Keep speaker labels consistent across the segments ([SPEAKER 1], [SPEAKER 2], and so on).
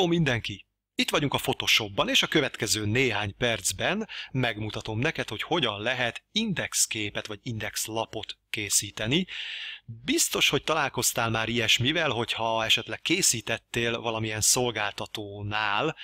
[SPEAKER 1] Hello mindenki! Itt vagyunk a Photoshopban, és a következő néhány percben megmutatom neked, hogy hogyan lehet indexképet vagy indexlapot készíteni. Biztos, hogy találkoztál már ilyesmivel, hogyha esetleg készítettél valamilyen szolgáltatónál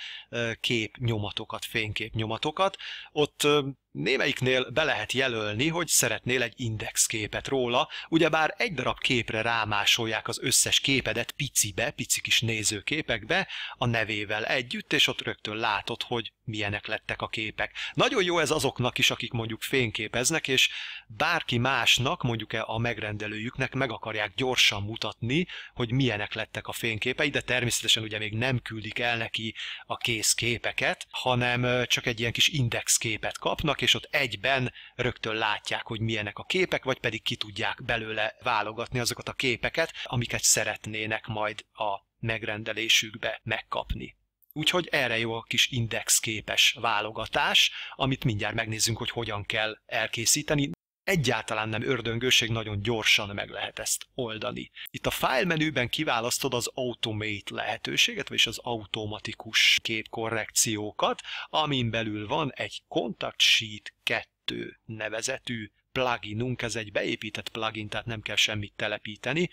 [SPEAKER 1] képnyomatokat, fényképnyomatokat, ott némelyiknél be lehet jelölni, hogy szeretnél egy indexképet róla, ugyebár egy darab képre rámásolják az összes képedet picibe, pici kis nézőképekbe a nevével együtt, és ott rögtön látod, hogy milyenek lettek a képek. Nagyon jó ez azoknak is, akik mondjuk fényképeznek, és bárki másnak, mondjuk mondjuk a megrendelőjüknek meg akarják gyorsan mutatni, hogy milyenek lettek a fényképei, de természetesen ugye még nem küldik el neki a kész képeket, hanem csak egy ilyen kis index képet kapnak, és ott egyben rögtön látják, hogy milyenek a képek, vagy pedig ki tudják belőle válogatni azokat a képeket, amiket szeretnének majd a megrendelésükbe megkapni. Úgyhogy erre jó a kis indexképes válogatás, amit mindjárt megnézzünk, hogy hogyan kell elkészíteni egyáltalán nem ördöngőség, nagyon gyorsan meg lehet ezt oldani. Itt a File menüben kiválasztod az Automate lehetőséget, vagyis az automatikus képkorrekciókat, amin belül van egy Contact Sheet 2 nevezetű pluginunk, ez egy beépített plugin, tehát nem kell semmit telepíteni,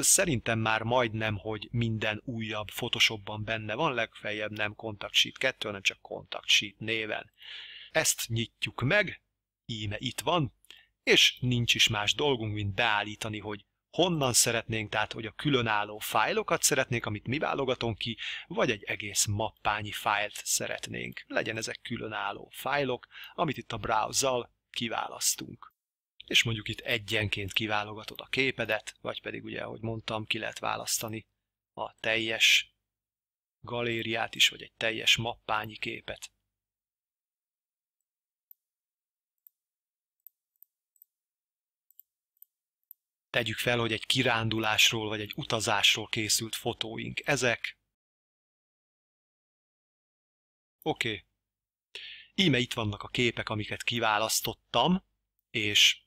[SPEAKER 1] Szerintem már majdnem, hogy minden újabb Photoshopban benne van, legfeljebb nem Contact Sheet 2, hanem csak Contact Sheet néven. Ezt nyitjuk meg, íme itt van, és nincs is más dolgunk, mint beállítani, hogy honnan szeretnénk, tehát hogy a különálló fájlokat szeretnénk, amit mi válogatunk ki, vagy egy egész mappányi fájlt szeretnénk. Legyen ezek különálló fájlok, amit itt a browser kiválasztunk. És mondjuk itt egyenként kiválogatod a képedet, vagy pedig ugye, ahogy mondtam, ki lehet választani a teljes galériát is, vagy egy teljes mappányi képet. tegyük fel, hogy egy kirándulásról vagy egy utazásról készült fotóink. Ezek. Oké. Okay. Íme itt vannak a képek, amiket kiválasztottam, és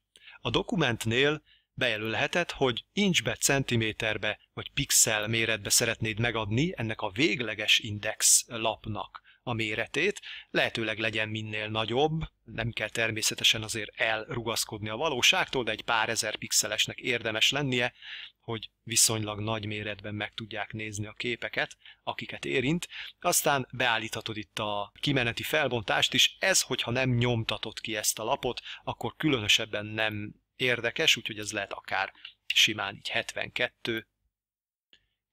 [SPEAKER 1] a dokumentnél bejelölheted, hogy incsbe, centiméterbe vagy pixel méretbe szeretnéd megadni ennek a végleges index lapnak a méretét, lehetőleg legyen minél nagyobb, nem kell természetesen azért elrugaszkodni a valóságtól, de egy pár ezer pixelesnek érdemes lennie, hogy viszonylag nagy méretben meg tudják nézni a képeket, akiket érint. Aztán beállíthatod itt a kimeneti felbontást is, ez, hogyha nem nyomtatod ki ezt a lapot, akkor különösebben nem érdekes, úgyhogy ez lehet akár simán így 72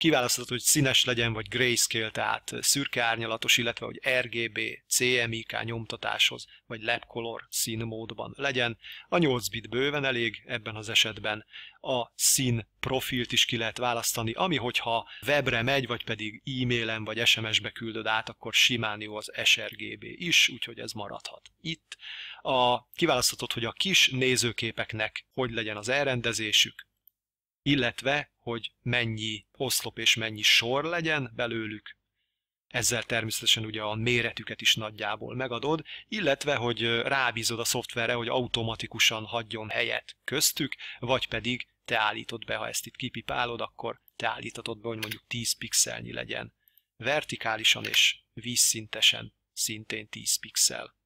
[SPEAKER 1] Kiválasztható, hogy színes legyen, vagy grayscale, tehát szürke árnyalatos, illetve hogy RGB, CMYK nyomtatáshoz, vagy lab color színmódban legyen. A 8 bit bőven elég ebben az esetben. A szín profilt is ki lehet választani, ami hogyha webre megy, vagy pedig e-mailen, vagy SMS-be küldöd át, akkor simán jó az sRGB er is, úgyhogy ez maradhat itt. A, kiválaszthatod, hogy a kis nézőképeknek hogy legyen az elrendezésük, illetve hogy mennyi oszlop és mennyi sor legyen belőlük, ezzel természetesen ugye a méretüket is nagyjából megadod, illetve, hogy rábízod a szoftverre, hogy automatikusan hagyjon helyet köztük, vagy pedig te állítod be, ha ezt itt kipipálod, akkor te állítatod be, hogy mondjuk 10 pixelnyi legyen. Vertikálisan és vízszintesen szintén 10 pixel.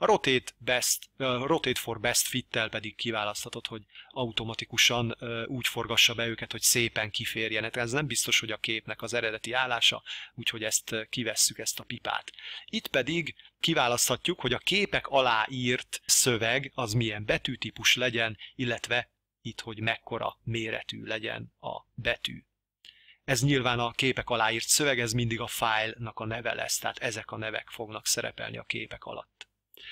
[SPEAKER 1] A rotate, best, a rotate for best fittel pedig kiválaszthatod, hogy automatikusan úgy forgassa be őket, hogy szépen kiférjenek. Hát ez nem biztos, hogy a képnek az eredeti állása, úgyhogy ezt kivesszük, ezt a pipát. Itt pedig kiválaszthatjuk, hogy a képek alá írt szöveg az milyen betűtípus legyen, illetve itt, hogy mekkora méretű legyen a betű. Ez nyilván a képek aláírt szöveg, ez mindig a fájlnak a neve lesz, tehát ezek a nevek fognak szerepelni a képek alatt.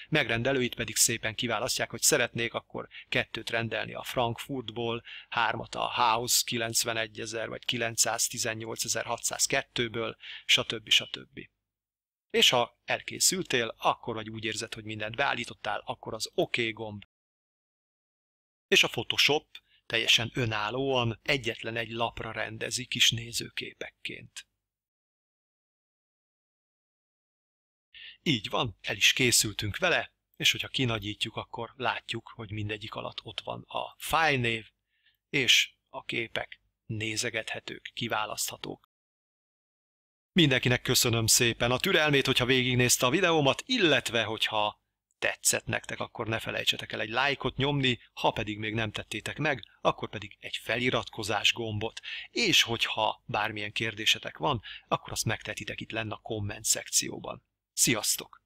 [SPEAKER 1] Megrendelőit pedig szépen kiválasztják, hogy szeretnék akkor kettőt rendelni a Frankfurtból, hármat a House 91 ezer vagy 918.602-ből, stb. stb. És ha elkészültél, akkor vagy úgy érzed, hogy mindent beállítottál, akkor az OK gomb. És a Photoshop teljesen önállóan egyetlen egy lapra rendezi kis nézőképekként. Így van, el is készültünk vele, és hogyha kinagyítjuk, akkor látjuk, hogy mindegyik alatt ott van a fájlnév, és a képek nézegethetők, kiválaszthatók. Mindenkinek köszönöm szépen a türelmét, hogyha végignézte a videómat, illetve hogyha tetszett nektek, akkor ne felejtsetek el egy lájkot nyomni, ha pedig még nem tettétek meg, akkor pedig egy feliratkozás gombot. És hogyha bármilyen kérdésetek van, akkor azt megtetitek itt lenne a komment szekcióban. Sziasztok!